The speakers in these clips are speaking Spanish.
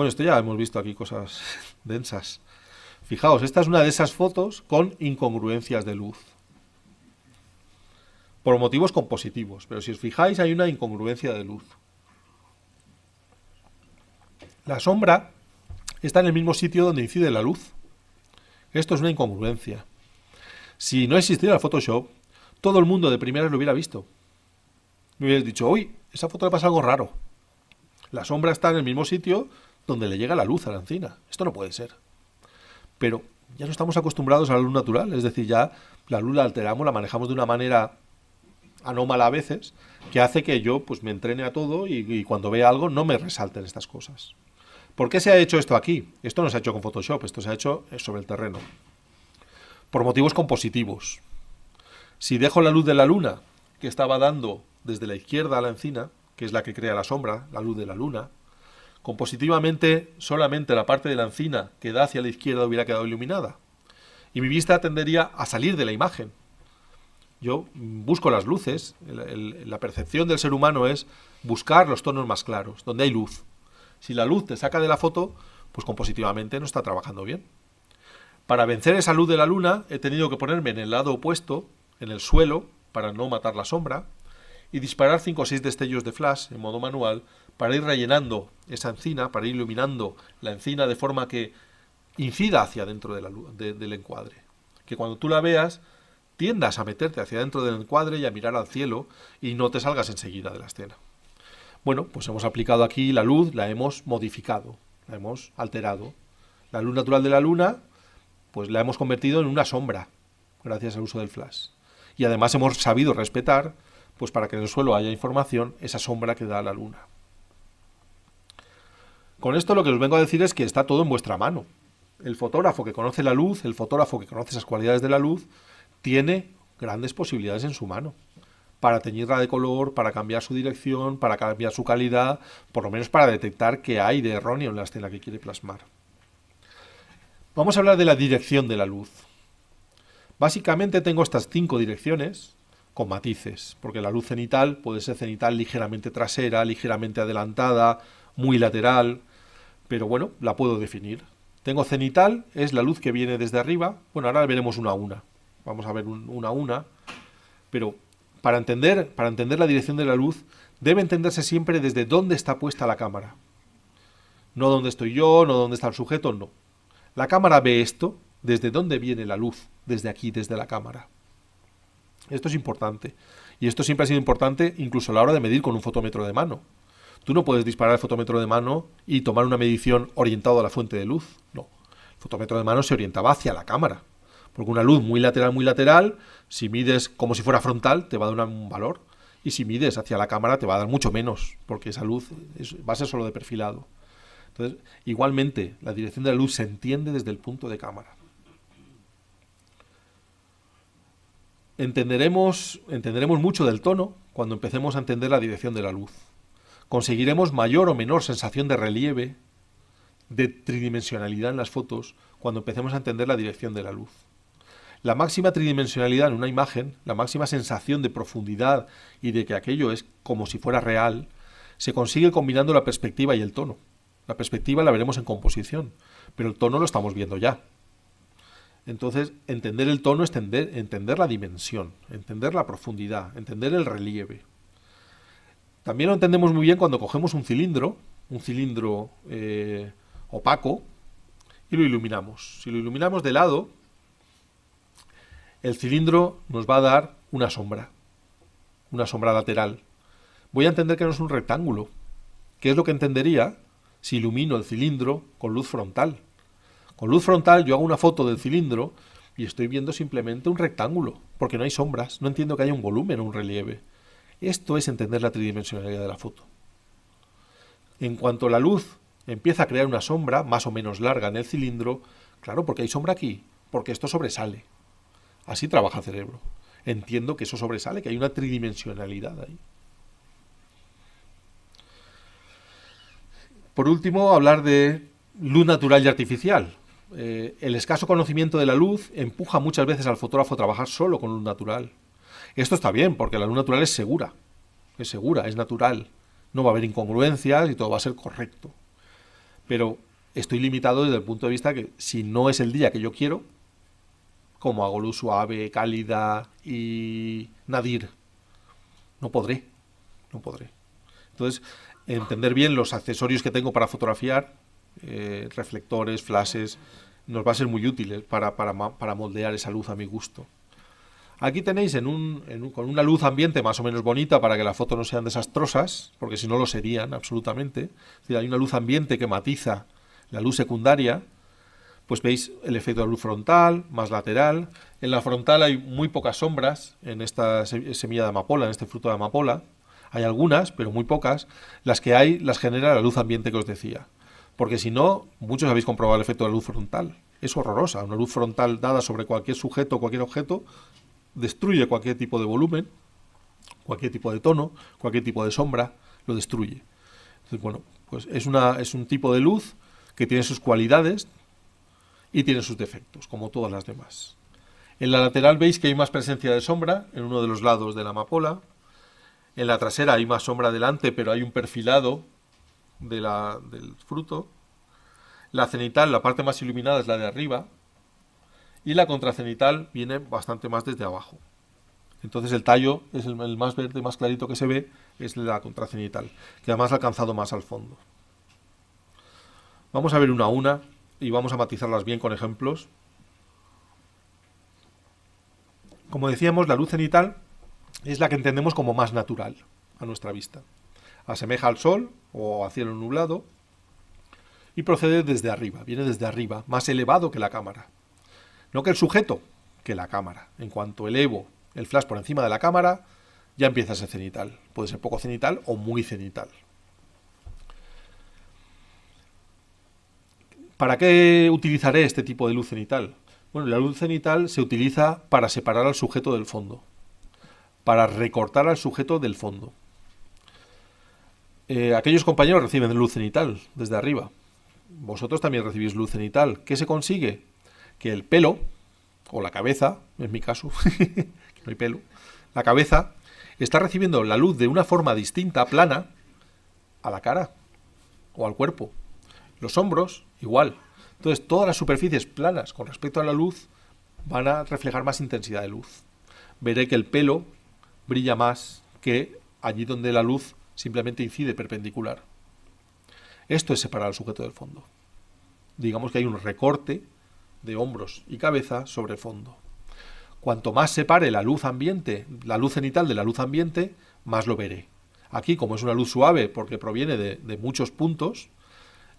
Bueno, esto ya hemos visto aquí cosas densas. Fijaos, esta es una de esas fotos con incongruencias de luz. Por motivos compositivos, pero si os fijáis hay una incongruencia de luz. La sombra está en el mismo sitio donde incide la luz. Esto es una incongruencia. Si no existiera Photoshop, todo el mundo de primeras lo hubiera visto. Me hubieras dicho, uy, esa foto le pasa algo raro. La sombra está en el mismo sitio donde le llega la luz a la encina. Esto no puede ser. Pero ya no estamos acostumbrados a la luz natural, es decir, ya la luz la alteramos, la manejamos de una manera anómala a veces, que hace que yo pues me entrene a todo y, y cuando vea algo no me resalten estas cosas. ¿Por qué se ha hecho esto aquí? Esto no se ha hecho con Photoshop, esto se ha hecho eh, sobre el terreno. Por motivos compositivos. Si dejo la luz de la luna, que estaba dando desde la izquierda a la encina, que es la que crea la sombra, la luz de la luna, Compositivamente, solamente la parte de la encina que da hacia la izquierda hubiera quedado iluminada. Y mi vista tendería a salir de la imagen. Yo busco las luces. la percepción del ser humano es buscar los tonos más claros, donde hay luz. Si la luz te saca de la foto, pues compositivamente no está trabajando bien. Para vencer esa luz de la luna, he tenido que ponerme en el lado opuesto, en el suelo, para no matar la sombra, y disparar cinco o seis destellos de flash en modo manual para ir rellenando esa encina, para ir iluminando la encina de forma que incida hacia dentro del encuadre. Que cuando tú la veas, tiendas a meterte hacia dentro del encuadre y a mirar al cielo y no te salgas enseguida de la escena. Bueno, pues hemos aplicado aquí la luz, la hemos modificado, la hemos alterado. La luz natural de la luna, pues la hemos convertido en una sombra, gracias al uso del flash. Y además hemos sabido respetar pues para que en el suelo haya información, esa sombra que da la luna. Con esto lo que os vengo a decir es que está todo en vuestra mano. El fotógrafo que conoce la luz, el fotógrafo que conoce esas cualidades de la luz, tiene grandes posibilidades en su mano. Para teñirla de color, para cambiar su dirección, para cambiar su calidad, por lo menos para detectar que hay de erróneo en la escena que quiere plasmar. Vamos a hablar de la dirección de la luz. Básicamente tengo estas cinco direcciones matices, porque la luz cenital puede ser cenital ligeramente trasera, ligeramente adelantada, muy lateral, pero bueno, la puedo definir. Tengo cenital, es la luz que viene desde arriba. Bueno, ahora veremos una a una. Vamos a ver una a una. Pero para entender, para entender la dirección de la luz, debe entenderse siempre desde dónde está puesta la cámara. No dónde estoy yo, no dónde está el sujeto, no. La cámara ve esto, desde dónde viene la luz, desde aquí, desde la cámara. Esto es importante. Y esto siempre ha sido importante incluso a la hora de medir con un fotómetro de mano. Tú no puedes disparar el fotómetro de mano y tomar una medición orientada a la fuente de luz. No. El fotómetro de mano se orientaba hacia la cámara. Porque una luz muy lateral, muy lateral, si mides como si fuera frontal, te va a dar un valor. Y si mides hacia la cámara, te va a dar mucho menos. Porque esa luz va a ser solo de perfilado. Entonces, igualmente, la dirección de la luz se entiende desde el punto de cámara. entenderemos, entenderemos mucho del tono cuando empecemos a entender la dirección de la luz. Conseguiremos mayor o menor sensación de relieve, de tridimensionalidad en las fotos, cuando empecemos a entender la dirección de la luz. La máxima tridimensionalidad en una imagen, la máxima sensación de profundidad y de que aquello es como si fuera real, se consigue combinando la perspectiva y el tono. La perspectiva la veremos en composición, pero el tono lo estamos viendo ya. Entonces, entender el tono es entender, la dimensión, entender la profundidad, entender el relieve. También lo entendemos muy bien cuando cogemos un cilindro, un cilindro eh, opaco, y lo iluminamos. Si lo iluminamos de lado, el cilindro nos va a dar una sombra, una sombra lateral. Voy a entender que no es un rectángulo, que es lo que entendería si ilumino el cilindro con luz frontal. Con luz frontal yo hago una foto del cilindro y estoy viendo simplemente un rectángulo, porque no hay sombras, no entiendo que haya un volumen o un relieve. Esto es entender la tridimensionalidad de la foto. En cuanto la luz empieza a crear una sombra más o menos larga en el cilindro, claro, porque hay sombra aquí, porque esto sobresale. Así trabaja el cerebro. Entiendo que eso sobresale, que hay una tridimensionalidad ahí. Por último, hablar de luz natural y artificial. Eh, el escaso conocimiento de la luz empuja muchas veces al fotógrafo a trabajar solo con luz natural. Esto está bien, porque la luz natural es segura, es segura, es natural, no va a haber incongruencias y todo va a ser correcto. Pero estoy limitado desde el punto de vista que si no es el día que yo quiero, como hago luz suave, cálida y nadir, no podré, no podré. Entonces, entender bien los accesorios que tengo para fotografiar eh, reflectores, flashes, nos va a ser muy útiles eh, para, moldear esa luz a mi gusto. Aquí tenéis con una luz ambiente más o menos bonita para que las fotos no sean desastrosas, porque si no lo serían absolutamente. hay una luz ambiente que matiza la luz secundaria, pues veis el efecto de luz frontal, más lateral. En la frontal hay muy pocas sombras en esta semilla de amapola, en este fruto de amapola. Hay algunas, pero muy pocas. Las que hay las genera la luz ambiente que os decía porque si no, muchos habéis comprobado el efecto de la luz frontal. Es horrorosa. Una luz frontal dada sobre cualquier sujeto, cualquier objeto, destruye cualquier tipo de volumen, cualquier tipo de tono, cualquier tipo de sombra, lo destruye. Entonces, bueno, pues es, una, es un tipo de luz que tiene sus cualidades y tiene sus defectos, como todas las demás. En la lateral veis que hay más presencia de sombra en uno de los lados de la amapola. En la trasera hay más sombra delante, pero hay un perfilado de la, del fruto. La cenital, la parte más iluminada es la de arriba. Y la contracenital viene bastante más desde abajo. Entonces el tallo es el, el más verde, más clarito que se ve, es la contracenital, que además ha alcanzado más al fondo. Vamos a ver una a una y vamos a matizarlas bien con ejemplos. Como decíamos, la luz cenital es la que entendemos como más natural a nuestra vista asemeja al sol o a cielo nublado y procede desde arriba, viene desde arriba, más elevado que la cámara. No que el sujeto, que la cámara. En cuanto elevo el flash por encima de la cámara, ya empieza a ser cenital. Puede ser poco cenital o muy cenital. ¿Para qué utilizaré este tipo de luz cenital? Bueno, la luz cenital se utiliza para separar al sujeto del fondo, para recortar al sujeto del fondo. Eh, aquellos compañeros reciben luz cenital desde arriba. Vosotros también recibís luz cenital. ¿Qué se consigue? Que el pelo, o la cabeza, en mi caso, no hay pelo, la cabeza está recibiendo la luz de una forma distinta, plana, a la cara o al cuerpo. Los hombros, igual. Entonces, todas las superficies planas con respecto a la luz van a reflejar más intensidad de luz. Veré que el pelo brilla más que allí donde la luz simplemente incide perpendicular. Esto es separar al sujeto del fondo. Digamos que hay un recorte de hombros y cabeza sobre fondo. Cuanto más separe la luz ambiente, la luz cenital de la luz ambiente, más lo veré. Aquí, como es una luz suave porque proviene de, muchos puntos,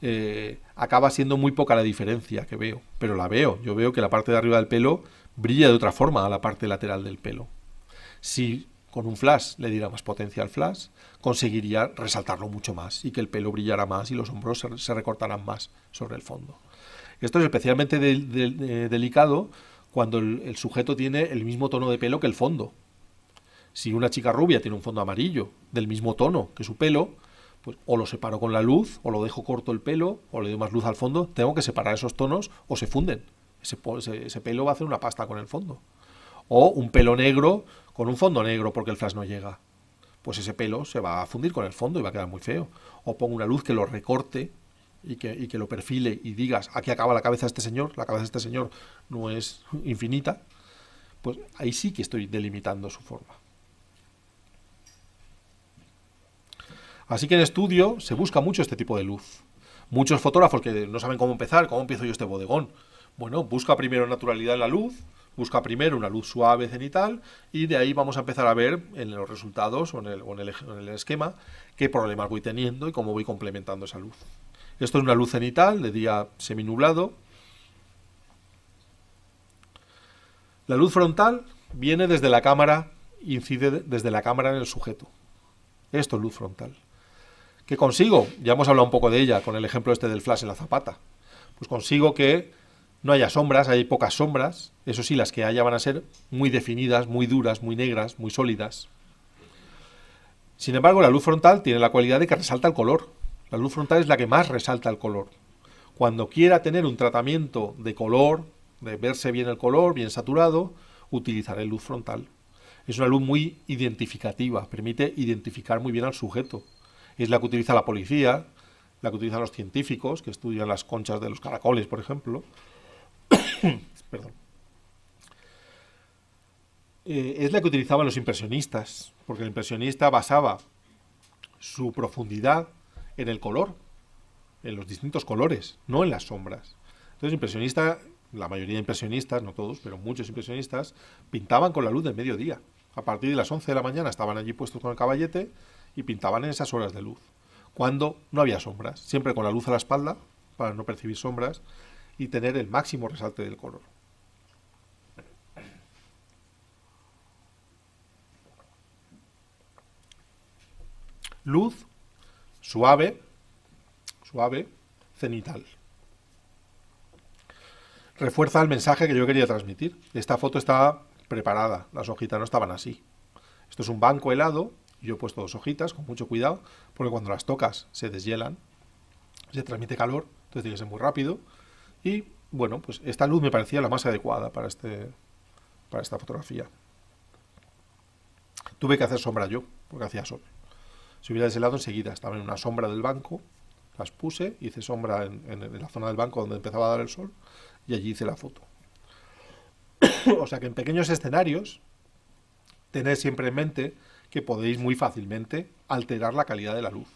eh, acaba siendo muy poca la diferencia que veo. Pero la veo. Yo veo que la parte de arriba del pelo brilla de otra forma a la parte lateral del pelo. Si con un flash le diera más potencia al flash, conseguiría resaltarlo mucho más y que el pelo brillara más y los hombros se, recortaran más sobre el fondo. Esto es especialmente eh, delicado cuando el, sujeto tiene el mismo tono de pelo que el fondo. Si una chica rubia tiene un fondo amarillo del mismo tono que su pelo, pues o lo separo con la luz, o lo dejo corto el pelo, o le doy más luz al fondo, tengo que separar esos tonos o se funden. ese, pelo va a hacer una pasta con el fondo. O un pelo negro con un fondo negro porque el flash no llega. Pues ese pelo se va a fundir con el fondo y va a quedar muy feo. O pongo una luz que lo recorte y que, que lo perfile y digas, aquí acaba la cabeza de este señor, la cabeza de este señor no es infinita. Pues ahí sí que estoy delimitando su forma. Así que en estudio se busca mucho este tipo de luz. Muchos fotógrafos que no saben cómo empezar, cómo empiezo yo este bodegón. Bueno, busca primero naturalidad en la luz, busca primero una luz suave cenital y de ahí vamos a empezar a ver en los resultados o en el, esquema qué problemas voy teniendo y cómo voy complementando esa luz. Esto es una luz cenital de día seminublado. La luz frontal viene desde la cámara, incide desde la cámara en el sujeto. Esto es luz frontal. ¿Qué consigo? Ya hemos hablado un poco de ella con el ejemplo este del flash en la zapata. Pues consigo que no haya sombras, hay pocas sombras. Eso sí, las que haya van a ser muy definidas, muy duras, muy negras, muy sólidas. Sin embargo, la luz frontal tiene la cualidad de que resalta el color. La luz frontal es la que más resalta el color. Cuando quiera tener un tratamiento de color, de verse bien el color, bien saturado, utilizaré luz frontal. Es una luz muy identificativa, permite identificar muy bien al sujeto. Es la que utiliza la policía, la que utilizan los científicos que estudian las conchas de los caracoles, por ejemplo Perdón. Eh, es la que utilizaban los impresionistas, porque el impresionista basaba su profundidad en el color, en los distintos colores, no en las sombras. Entonces, impresionista, la mayoría de impresionistas, no todos, pero muchos impresionistas, pintaban con la luz del mediodía. A partir de las 11 de la mañana estaban allí puestos con el caballete y pintaban en esas horas de luz, cuando no había sombras, siempre con la luz a la espalda, para no percibir sombras, y tener el máximo resalte del color. Luz suave, suave, cenital. Refuerza el mensaje que yo quería transmitir. Esta foto está preparada, las hojitas no estaban así. Esto es un banco helado, yo he puesto dos hojitas con mucho cuidado, porque cuando las tocas se deshielan, se transmite calor, entonces tiene que ser muy rápido. Y bueno, pues esta luz me parecía la más adecuada para, este, para esta fotografía. Tuve que hacer sombra yo, porque hacía sol. Si hubiera lado enseguida, estaba en una sombra del banco, las puse, hice sombra en, en, la zona del banco donde empezaba a dar el sol y allí hice la foto. o sea que en pequeños escenarios, tened siempre en mente que podéis muy fácilmente alterar la calidad de la luz.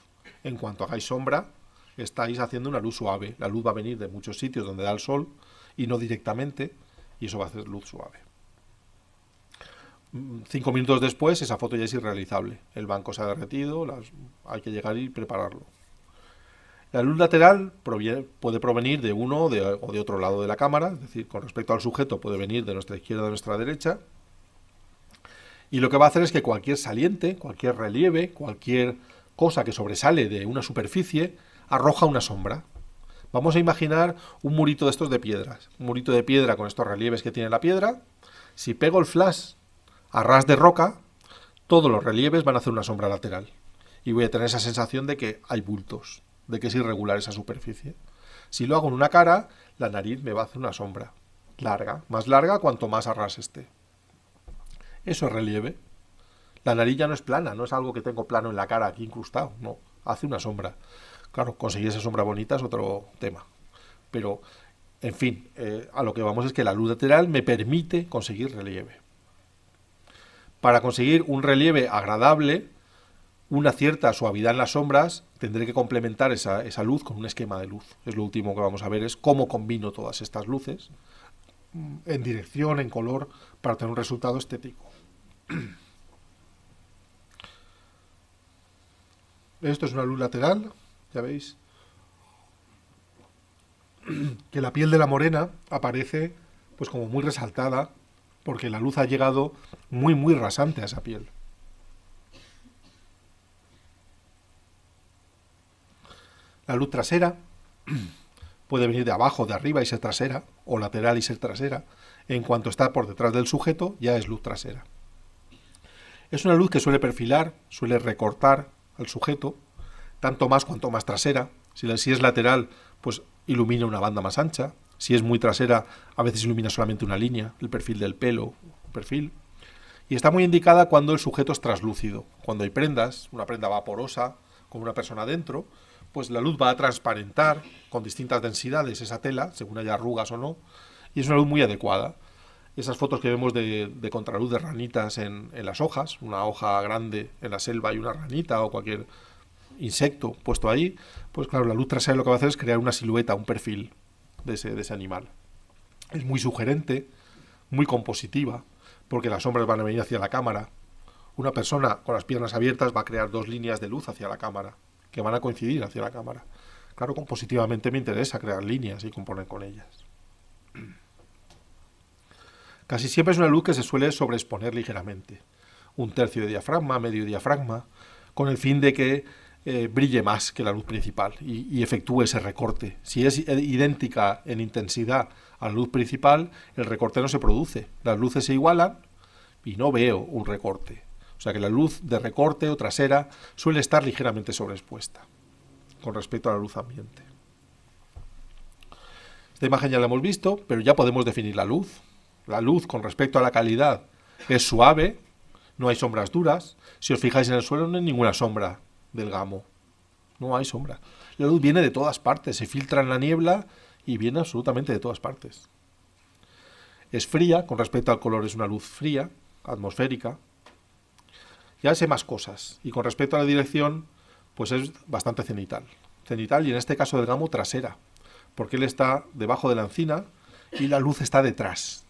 En cuanto hagáis sombra, estáis haciendo una luz suave. La luz va a venir de muchos sitios donde da el sol y no directamente, y eso va a hacer luz suave. Mm, cinco minutos después, esa foto ya es irrealizable. El banco se ha derretido, hay que llegar y prepararlo. La luz lateral puede provenir de uno o de otro lado de la cámara, es decir, con respecto al sujeto puede venir de nuestra izquierda de nuestra derecha. Y lo que va a hacer es que cualquier saliente, cualquier relieve, cualquier cosa que sobresale de una superficie, arroja una sombra. Vamos a imaginar un murito de estos de piedras, un murito de piedra con estos relieves que tiene la piedra. Si pego el flash a ras de roca, todos los relieves van a hacer una sombra lateral. Y voy a tener esa sensación de que hay bultos, de que es irregular esa superficie. Si lo hago en una cara, la nariz me va a hacer una sombra larga, más larga cuanto más a ras esté. Eso es relieve. La nariz ya no es plana, no es algo que tengo plano en la cara aquí incrustado, no, hace una sombra. Claro, conseguir esa sombra bonita es otro tema. Pero, en fin, eh, a lo que vamos es que la luz lateral me permite conseguir relieve. Para conseguir un relieve agradable, una cierta suavidad en las sombras, tendré que complementar esa, esa, luz con un esquema de luz. Es lo último que vamos a ver, es cómo combino todas estas luces en dirección, en color, para tener un resultado estético. Esto es una luz lateral ya veis, que la piel de la morena aparece pues como muy resaltada porque la luz ha llegado muy muy rasante a esa piel. La luz trasera puede venir de abajo, de arriba y ser trasera, o lateral y ser trasera. En cuanto está por detrás del sujeto, ya es luz trasera. Es una luz que suele perfilar, suele recortar al sujeto, tanto más cuanto más trasera. Si, es lateral, pues ilumina una banda más ancha. Si es muy trasera, a veces ilumina solamente una línea, el perfil del pelo, perfil. Y está muy indicada cuando el sujeto es traslúcido. Cuando hay prendas, una prenda vaporosa, con una persona dentro, pues la luz va a transparentar con distintas densidades esa tela, según haya arrugas o no, y es una luz muy adecuada. Esas fotos que vemos de, contraluz de ranitas en, en, las hojas, una hoja grande en la selva y una ranita o cualquier insecto puesto ahí, pues claro, la luz trasera lo que va a hacer es crear una silueta, un perfil de ese, de ese animal. Es muy sugerente, muy compositiva, porque las sombras van a venir hacia la cámara. Una persona con las piernas abiertas va a crear dos líneas de luz hacia la cámara, que van a coincidir hacia la cámara. Claro, compositivamente me interesa crear líneas y componer con ellas. Casi siempre es una luz que se suele sobreexponer ligeramente, un tercio de diafragma, medio diafragma, con el fin de que eh, brille más que la luz principal y, y, efectúe ese recorte. Si es idéntica en intensidad a la luz principal, el recorte no se produce. Las luces se igualan y no veo un recorte. O sea que la luz de recorte o trasera suele estar ligeramente sobreexpuesta con respecto a la luz ambiente. Esta imagen ya la hemos visto, pero ya podemos definir la luz. La luz con respecto a la calidad es suave, no hay sombras duras. Si os fijáis en el suelo no hay ninguna sombra del gamo. No hay sombra. La luz viene de todas partes, se filtra en la niebla y viene absolutamente de todas partes. Es fría, con respecto al color es una luz fría, atmosférica. Ya sé más cosas. Y con respecto a la dirección, pues es bastante cenital. Cenital y en este caso del gamo trasera, porque él está debajo de la encina y la luz está detrás,